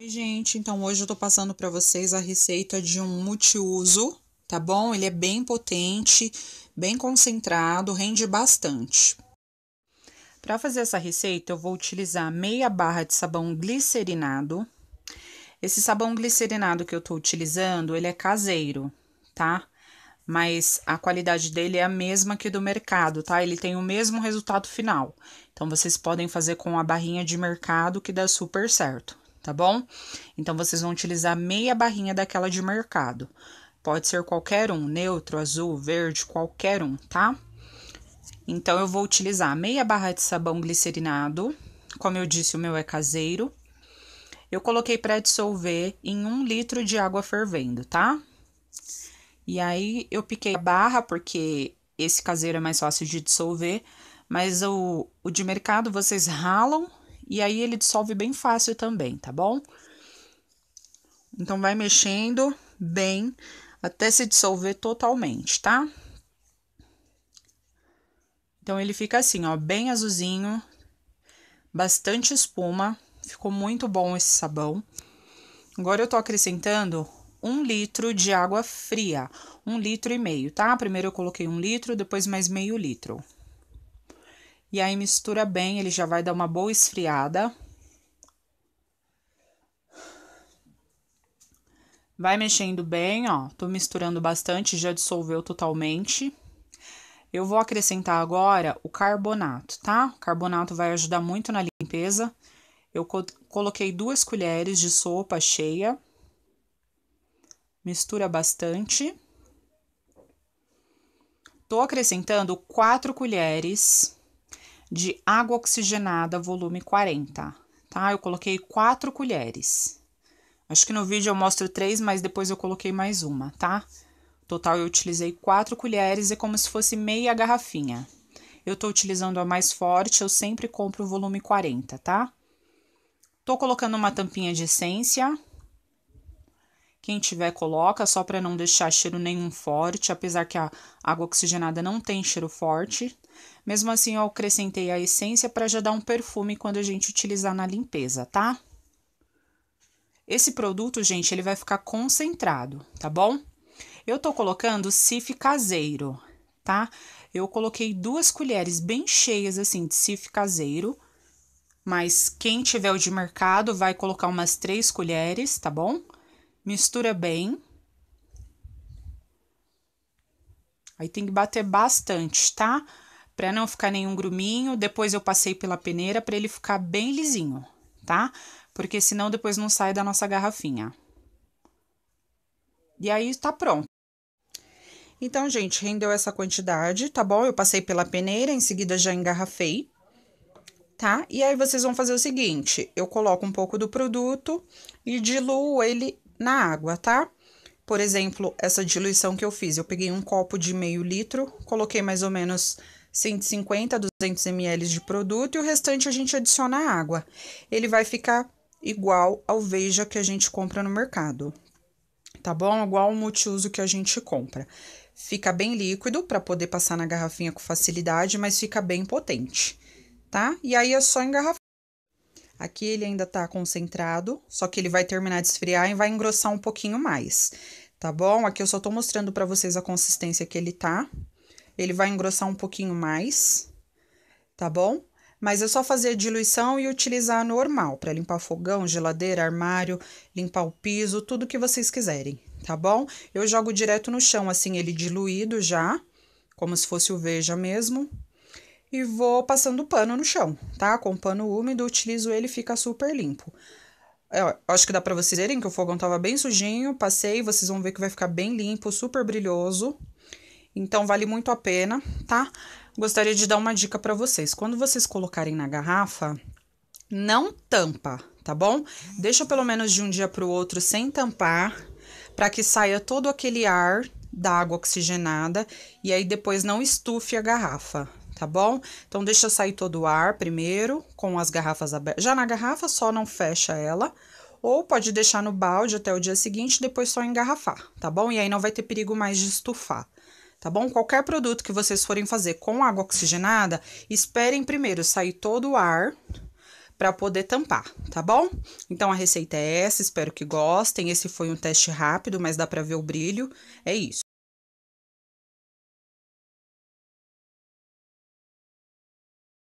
Oi gente, então hoje eu tô passando para vocês a receita de um multiuso, tá bom? Ele é bem potente, bem concentrado, rende bastante. Para fazer essa receita, eu vou utilizar meia barra de sabão glicerinado. Esse sabão glicerinado que eu tô utilizando, ele é caseiro, tá? Mas a qualidade dele é a mesma que do mercado, tá? Ele tem o mesmo resultado final. Então, vocês podem fazer com a barrinha de mercado que dá super certo, tá bom? Então, vocês vão utilizar meia barrinha daquela de mercado. Pode ser qualquer um, neutro, azul, verde, qualquer um, tá? Então, eu vou utilizar meia barra de sabão glicerinado. Como eu disse, o meu é caseiro. Eu coloquei para dissolver em um litro de água fervendo, tá? E aí, eu piquei a barra, porque esse caseiro é mais fácil de dissolver. Mas o, o de mercado, vocês ralam e aí ele dissolve bem fácil também, tá bom? Então vai mexendo bem até se dissolver totalmente, tá? Então ele fica assim, ó, bem azulzinho, bastante espuma. Ficou muito bom esse sabão. Agora eu tô acrescentando um litro de água fria, um litro e meio, tá? Primeiro eu coloquei um litro, depois mais meio litro. E aí mistura bem, ele já vai dar uma boa esfriada. Vai mexendo bem, ó. Tô misturando bastante, já dissolveu totalmente. Eu vou acrescentar agora o carbonato, tá? O carbonato vai ajudar muito na limpeza. Eu co coloquei duas colheres de sopa cheia. Mistura bastante. Tô acrescentando quatro colheres de água oxigenada, volume 40, tá? Eu coloquei quatro colheres. Acho que no vídeo eu mostro três mas depois eu coloquei mais uma, tá? Total eu utilizei quatro colheres, é como se fosse meia garrafinha. Eu tô utilizando a mais forte, eu sempre compro o volume 40, tá? Tô colocando uma tampinha de essência. Quem tiver, coloca, só para não deixar cheiro nenhum forte, apesar que a água oxigenada não tem cheiro forte. Mesmo assim, eu acrescentei a essência para já dar um perfume quando a gente utilizar na limpeza, tá? Esse produto, gente, ele vai ficar concentrado, tá bom? Eu tô colocando cif caseiro, tá? Eu coloquei duas colheres bem cheias, assim, de cif caseiro. Mas quem tiver o de mercado vai colocar umas três colheres, tá bom? Mistura bem. Aí tem que bater bastante, tá? Tá? para não ficar nenhum gruminho. Depois eu passei pela peneira para ele ficar bem lisinho, tá? Porque senão depois não sai da nossa garrafinha. E aí tá pronto. Então, gente, rendeu essa quantidade, tá bom? Eu passei pela peneira, em seguida já engarrafei, tá? E aí vocês vão fazer o seguinte, eu coloco um pouco do produto e diluo ele na água, tá? Por exemplo, essa diluição que eu fiz, eu peguei um copo de meio litro, coloquei mais ou menos 150 a 200 ml de produto e o restante a gente adiciona água. Ele vai ficar igual ao Veja que a gente compra no mercado, tá bom? Igual o multiuso que a gente compra. Fica bem líquido para poder passar na garrafinha com facilidade, mas fica bem potente, tá? E aí é só engarrafar. Aqui ele ainda tá concentrado, só que ele vai terminar de esfriar e vai engrossar um pouquinho mais, tá bom? Aqui eu só tô mostrando para vocês a consistência que ele tá, ele vai engrossar um pouquinho mais, tá bom? Mas é só fazer a diluição e utilizar normal para limpar fogão, geladeira, armário, limpar o piso, tudo que vocês quiserem, tá bom? Eu jogo direto no chão, assim, ele diluído já, como se fosse o veja mesmo. E vou passando pano no chão, tá? Com pano úmido, utilizo ele, fica super limpo. Eu é, acho que dá para vocês verem que o fogão tava bem sujinho, passei, vocês vão ver que vai ficar bem limpo, super brilhoso. Então vale muito a pena, tá? Gostaria de dar uma dica para vocês. Quando vocês colocarem na garrafa, não tampa, tá bom? Deixa pelo menos de um dia para o outro sem tampar, para que saia todo aquele ar da água oxigenada e aí depois não estufe a garrafa, tá bom? Então deixa sair todo o ar primeiro com as garrafas abertas. Já na garrafa só não fecha ela, ou pode deixar no balde até o dia seguinte, depois só engarrafar, tá bom? E aí não vai ter perigo mais de estufar tá bom? Qualquer produto que vocês forem fazer com água oxigenada, esperem primeiro sair todo o ar para poder tampar, tá bom? Então a receita é essa, espero que gostem. Esse foi um teste rápido, mas dá para ver o brilho. É isso.